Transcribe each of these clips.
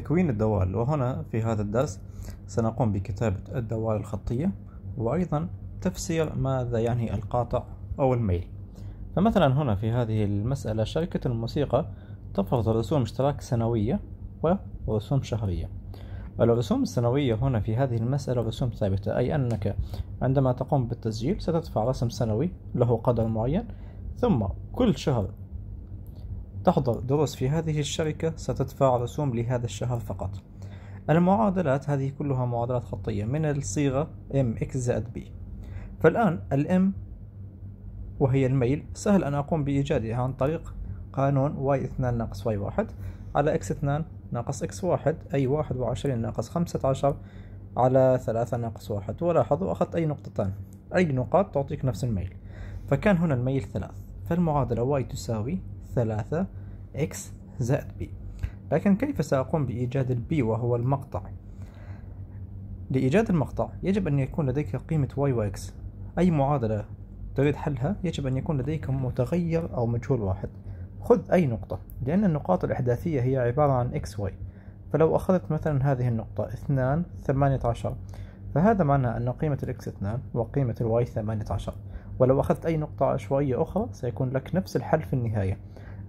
تكوين الدوال وهنا في هذا الدرس سنقوم بكتابة الدوال الخطية وأيضا تفسير ماذا يعني القاطع أو الميل فمثلا هنا في هذه المسألة شركة الموسيقى تفرض رسوم اشتراك سنوية ورسوم شهرية الرسوم السنوية هنا في هذه المسألة رسوم ثابتة أي أنك عندما تقوم بالتسجيل ستدفع رسم سنوي له قدر معين ثم كل شهر تحضر دروس في هذه الشركة ستدفع رسوم لهذا الشهر فقط المعادلات هذه كلها معادلات خطية من الصيغة mx زائد b فالآن الام وهي الميل سهل أن أقوم بإيجادها عن طريق قانون y2 ناقص y1 على x2 ناقص x1 أي 21 ناقص 15 على 3 ناقص 1 ولاحظوا أخذت أي نقطتان أي نقاط تعطيك نفس الميل فكان هنا الميل ثلاث فالمعادلة y تساوي ثلاثة x زائد b لكن كيف سأقوم بإيجاد b وهو المقطع؟ لإيجاد المقطع يجب أن يكون لديك قيمة y و x أي معادلة تريد حلها يجب أن يكون لديك متغير أو مجهول واحد خذ أي نقطة لأن النقاط الإحداثية هي عبارة عن x y فلو أخذت مثلا هذه النقطة اثنان ثمانية عشر فهذا معناه أن قيمة x اثنان وقيمة y ثمانية عشر ولو أخذت أي نقطة عشوائية أخرى سيكون لك نفس الحل في النهاية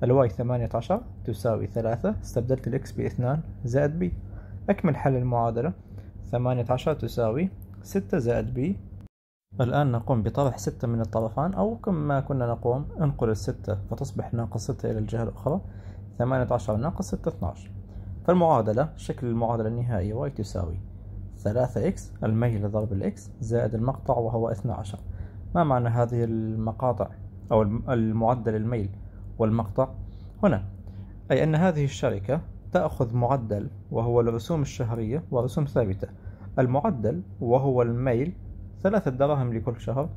الواي ثمانية عشر تساوي ثلاثة استبدلت الإكس باثنان زائد بي أكمل حل المعادلة ثمانية عشر تساوي ستة زائد بي الآن نقوم بطرح ستة من الطرفان أو كما كنا نقوم انقل الستة فتصبح ناقص ستة إلى الجهة الأخرى ثمانية عشر ناقص ستة عشر فالمعادلة شكل المعادلة النهائية واي تساوي ثلاثة إكس الميل ضرب الإكس زائد المقطع وهو اثنا عشر ما معنى هذه المقاطع أو المعدل الميل والمقطع هنا أي أن هذه الشركة تأخذ معدل وهو الرسوم الشهرية ورسوم ثابتة المعدل وهو الميل ثلاثة دراهم لكل شهر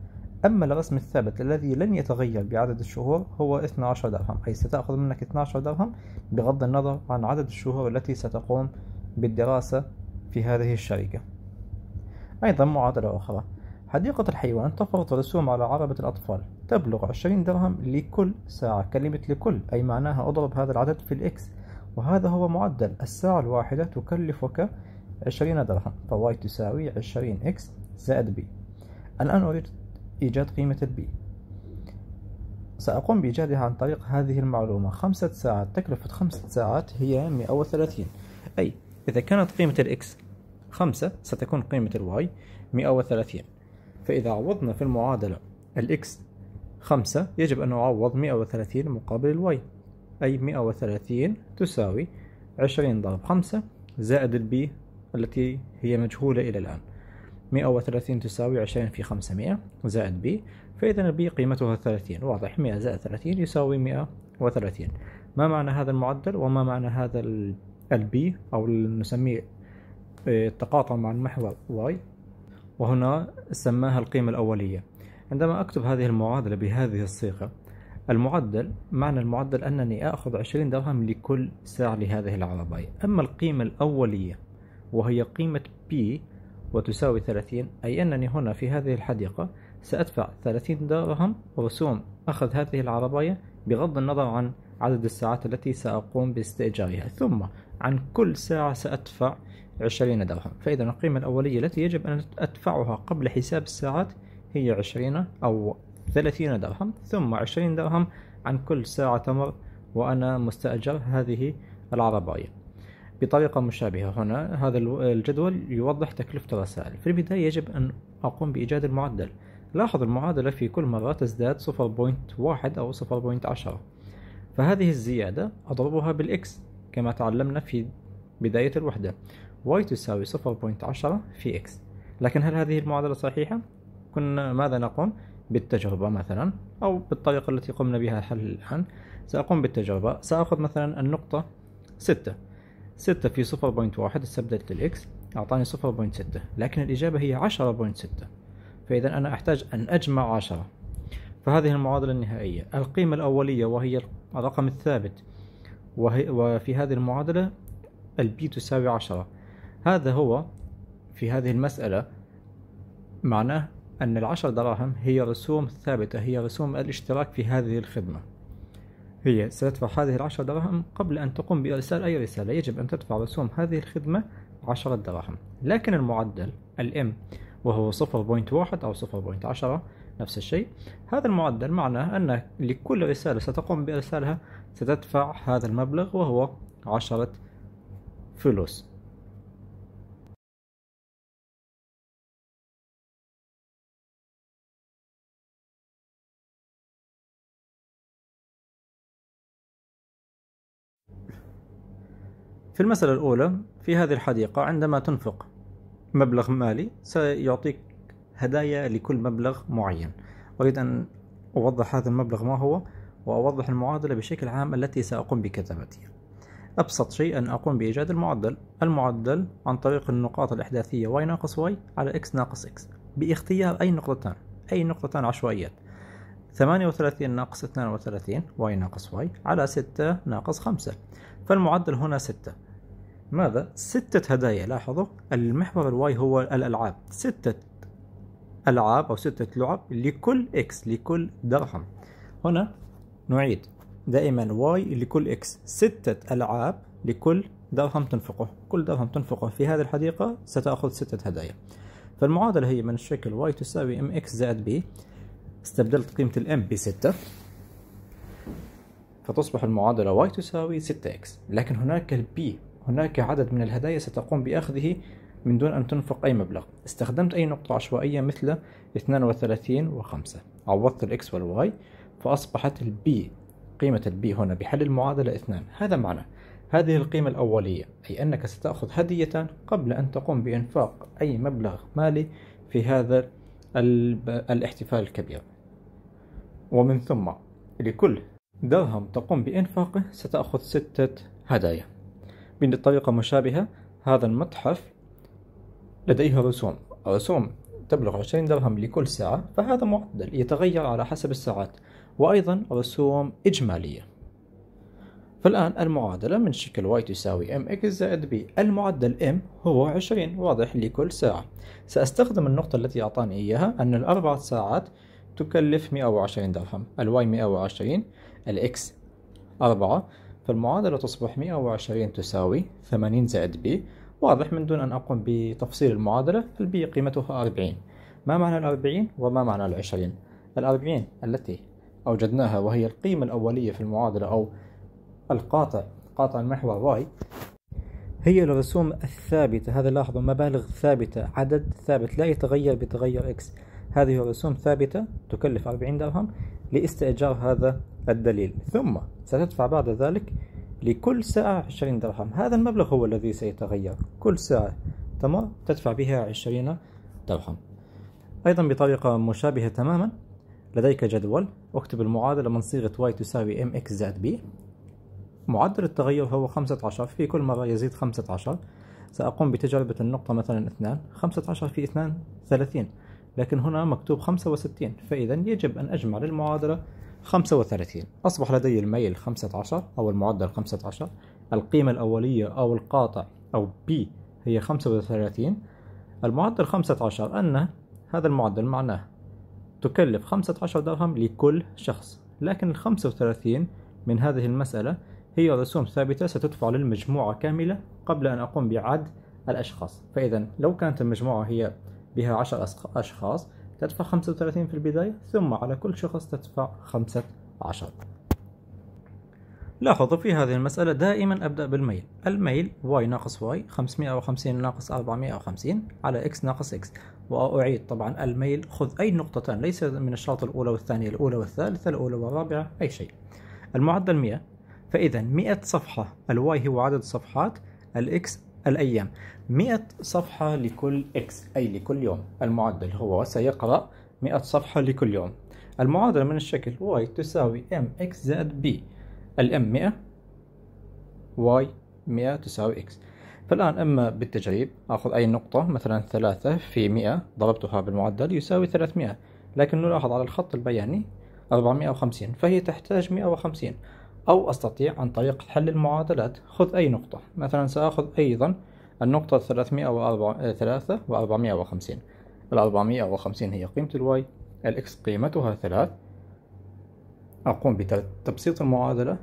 أما الرسم الثابت الذي لن يتغير بعدد الشهور هو 12 درهم أي ستأخذ منك 12 درهم بغض النظر عن عدد الشهور التي ستقوم بالدراسة في هذه الشركة أيضا معادلة أخرى حديقة الحيوان تفرض رسوم على عربة الأطفال تبلغ 20 درهم لكل ساعة كلمة لكل أي معناها أضرب هذا العدد في الإكس وهذا هو معدل الساعة الواحدة تكلفك 20 درهم فواي تساوي 20 إكس زائد بي الآن أريد إيجاد قيمة البي سأقوم بإيجادها عن طريق هذه المعلومة خمسة ساعات تكلفة خمسة ساعات هي 130 أي إذا كانت قيمة الإكس خمسة ستكون قيمة الواي 130 فإذا عوضنا في المعادلة الإكس خمسة يجب أن أعوض مئة وثلاثين مقابل الواي أي مئة وثلاثين تساوي عشرين ضرب خمسة زائد البي التي هي مجهولة إلى الآن مئة وثلاثين تساوي عشرين في خمسة خمسمائة زائد بي فإذا البي قيمتها ثلاثين واضح مئة زائد ثلاثين يساوي مئة وثلاثين ما معنى هذا المعدل وما معنى هذا البي أو نسميه آه، تقاطع مع المحور واي وهنا سماها القيمة الأولية عندما أكتب هذه المعادلة بهذه الصيغة المعدل معنى المعدل أنني آخذ عشرين درهم لكل ساعة لهذه العربية أما القيمة الأولية وهي قيمة P وتساوي ثلاثين أي أنني هنا في هذه الحديقة سأدفع ثلاثين درهم رسوم أخذ هذه العربية بغض النظر عن عدد الساعات التي سأقوم باستئجارها ثم عن كل ساعة سأدفع عشرين درهم فإذا القيمة الأولية التي يجب أن أدفعها قبل حساب الساعات هي عشرين أو ثلاثين درهم ثم عشرين درهم عن كل ساعة تمر وأنا مستأجر هذه العرباية بطريقة مشابهة هنا هذا الجدول يوضح تكلفة الرسائل في البداية يجب أن أقوم بإيجاد المعدل لاحظ المعادلة في كل مرة تزداد 0.1 أو 0.10 فهذه الزيادة أضربها بالإكس كما تعلمنا في بداية الوحدة y تساوي 0.10 في x لكن هل هذه المعادلة صحيحة؟ كنا ماذا نقوم بالتجربة مثلا أو بالطريقة التي قمنا بها الحل الآن سأقوم بالتجربة سأخذ مثلا النقطة ستة ستة في صفر بوينت واحد استبدلت الإكس أعطاني صفر بوينت ستة لكن الإجابة هي عشرة بوينت ستة فإذا أنا أحتاج أن أجمع عشرة فهذه المعادلة النهائية القيمة الأولية وهي الرقم الثابت وهي وفي هذه المعادلة البي تساوي عشرة هذا هو في هذه المسألة معناه أن العشر دراهم هي رسوم ثابتة هي رسوم الاشتراك في هذه الخدمة هي ستدفع هذه العشر دراهم قبل أن تقوم بإرسال أي رسالة يجب أن تدفع رسوم هذه الخدمة عشرة دراهم لكن المعدل الام وهو 0.1 أو 0.10 نفس الشيء هذا المعدل معناه أن لكل رسالة ستقوم بإرسالها ستدفع هذا المبلغ وهو عشرة فلوس في المسألة الأولى في هذه الحديقة عندما تنفق مبلغ مالي سيعطيك هدايا لكل مبلغ معين أريد أن أوضح هذا المبلغ ما هو وأوضح المعادلة بشكل عام التي سأقوم بكتابتها أبسط شيء أن أقوم بإيجاد المعدل المعدل عن طريق النقاط الإحداثية y ناقص y على x ناقص x باختيار أي نقطتان أي نقطتان عشوائيات 38 ناقص 32 y ناقص y على 6 ناقص 5 فالمعدل هنا 6 ماذا؟ ستة هدايا لاحظوا المحور الواي هو الألعاب ستة ألعاب أو ستة لعب لكل إكس لكل درهم هنا نعيد دائما واي لكل إكس ستة ألعاب لكل درهم تنفقه كل درهم تنفقه في هذه الحديقة ستأخذ ستة هدايا فالمعادلة هي من الشكل واي تساوي ام إكس زائد بي استبدلت قيمة الام ب 6 فتصبح المعادلة y تساوي 6x لكن هناك البي هناك عدد من الهدايا ستقوم بأخذه من دون أن تنفق أي مبلغ استخدمت أي نقطة عشوائية مثل 32 و 5 عوضت الإكس والواي فأصبحت البي قيمة البي هنا بحل المعادلة 2 هذا معنى هذه القيمة الأولية أي أنك ستأخذ هدية قبل أن تقوم بإنفاق أي مبلغ مالي في هذا الاحتفال الكبير ومن ثم لكل درهم تقوم بإنفاقه ستأخذ ستة هدايا بطريقة مشابهة هذا المتحف لديه رسوم رسوم تبلغ 20 درهم لكل ساعة فهذا معدل يتغير على حسب الساعات وأيضا رسوم إجمالية فالآن المعادلة من شكل y تساوي mx زائد b المعدل m هو 20 واضح لكل ساعة سأستخدم النقطة التي أعطاني إياها أن الأربع ساعات تكلف 120 درهم الواي 120 الإكس 4 فالمعادلة تصبح 120 تساوي 80 زائد بي واضح من دون أن أقوم بتفصيل المعادلة فالبي قيمتها 40 ما معنى الأربعين وما معنى العشرين الأربعين التي أوجدناها وهي القيمة الأولية في المعادلة أو القاطع قاطع المحور واي هي الرسوم الثابتة هذا لاحظوا مبالغ ثابتة عدد ثابت لا يتغير بتغير اكس هذه الرسوم ثابتة تكلف 40 درهم لاستئجار هذا الدليل ثم ستدفع بعد ذلك لكل ساعة 20 درهم هذا المبلغ هو الذي سيتغير كل ساعة تمر تدفع بها 20 درهم أيضا بطريقة مشابهة تماما لديك جدول اكتب المعادلة من صيغة y تساوي mx زائد b معدل التغير هو 15 في كل مرة يزيد 15 سأقوم بتجربة النقطة مثلا 2 15 في 2 30 لكن هنا مكتوب 65 فإذا يجب أن أجمع للمعادلة 35 أصبح لدي الميل 15 أو المعدل 15 القيمة الأولية أو القاطع أو B هي 35 المعدل 15 أن هذا المعدل معناه تكلف 15 درهم لكل شخص لكن ال 35 من هذه المسألة هي رسوم ثابتة ستدفع للمجموعة كاملة قبل أن أقوم بعد الأشخاص فإذا لو كانت المجموعة هي بها 10 أشخاص تدفع 35 في البداية ثم على كل شخص تدفع 15 لاحظوا في هذه المسألة دائما أبدأ بالميل الميل y ناقص y 550 ناقص 450 على x ناقص x وأعيد طبعا الميل خذ أي نقطتان ليس من الشرط الأولى والثانية الأولى والثالثة الأولى والرابعة أي شيء المعدل 100 فإذا 100 صفحة الواي هو عدد الصفحات الإكس الأيام 100 صفحة لكل إكس أي لكل يوم المعدل هو سيقرأ 100 صفحة لكل يوم المعادلة من الشكل y تساوي mx زائد b الام 100 y 100 تساوي x فالآن إما بالتجريب آخذ أي نقطة مثلا 3 في 100 ضربتها بالمعدل يساوي 300 لكن نلاحظ على الخط البياني 450 فهي تحتاج 150 أو أستطيع عن طريق حل المعادلات خذ أي نقطة مثلا سأخذ أيضا النقطة 303 ال 450 هي قيمة الواي الإكس قيمتها 3 أقوم بتبسيط المعادلة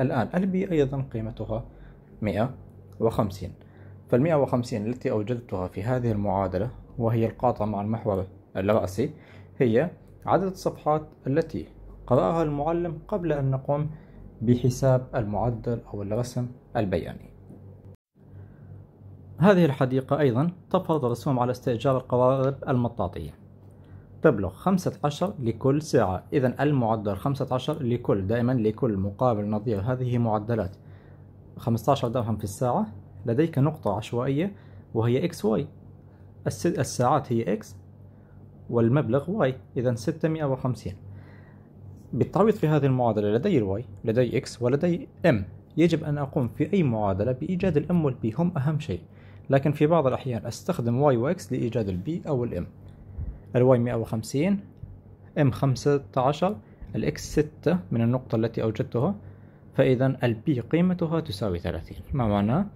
الآن البي أيضا قيمتها 150 فالمئة وخمسين التي أوجدتها في هذه المعادلة وهي القاطعة مع المحور الرأسي هي عدد الصفحات التي قرأها المعلم قبل أن نقوم بحساب المعدل أو الرسم البياني هذه الحديقة أيضا تفرض الرسوم على استئجار القوارب المطاطية تبلغ 15 لكل ساعة إذا المعدل 15 لكل دائما لكل مقابل نظير هذه معدلات 15 درهم في الساعة لديك نقطة عشوائية وهي اكس واي الساعات هي اكس والمبلغ واي إذا 650 بالتعويض في هذه المعادلة لدي الواي لدي اكس ولدي ام يجب أن أقوم في أي معادلة بإيجاد الام والبي هم أهم شيء لكن في بعض الأحيان أستخدم واي واكس لإيجاد البي أو الام الواي 150 ام 15 الاكس 6 من النقطة التي أوجدتها فإذا البي قيمتها تساوي 30 ما معناه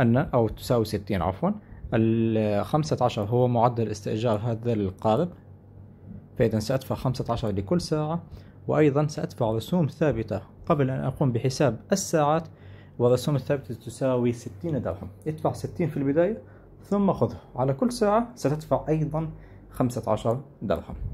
أن أو تساوي 60 عفوا ال 15 هو معدل استئجار هذا القالب فإذا سأدفع 15 لكل ساعة وأيضا سأدفع رسوم ثابتة قبل أن أقوم بحساب الساعات والرسوم الثابتة تساوي 60 درهم ادفع 60 في البداية ثم خذه على كل ساعة ستدفع أيضا 15 درهم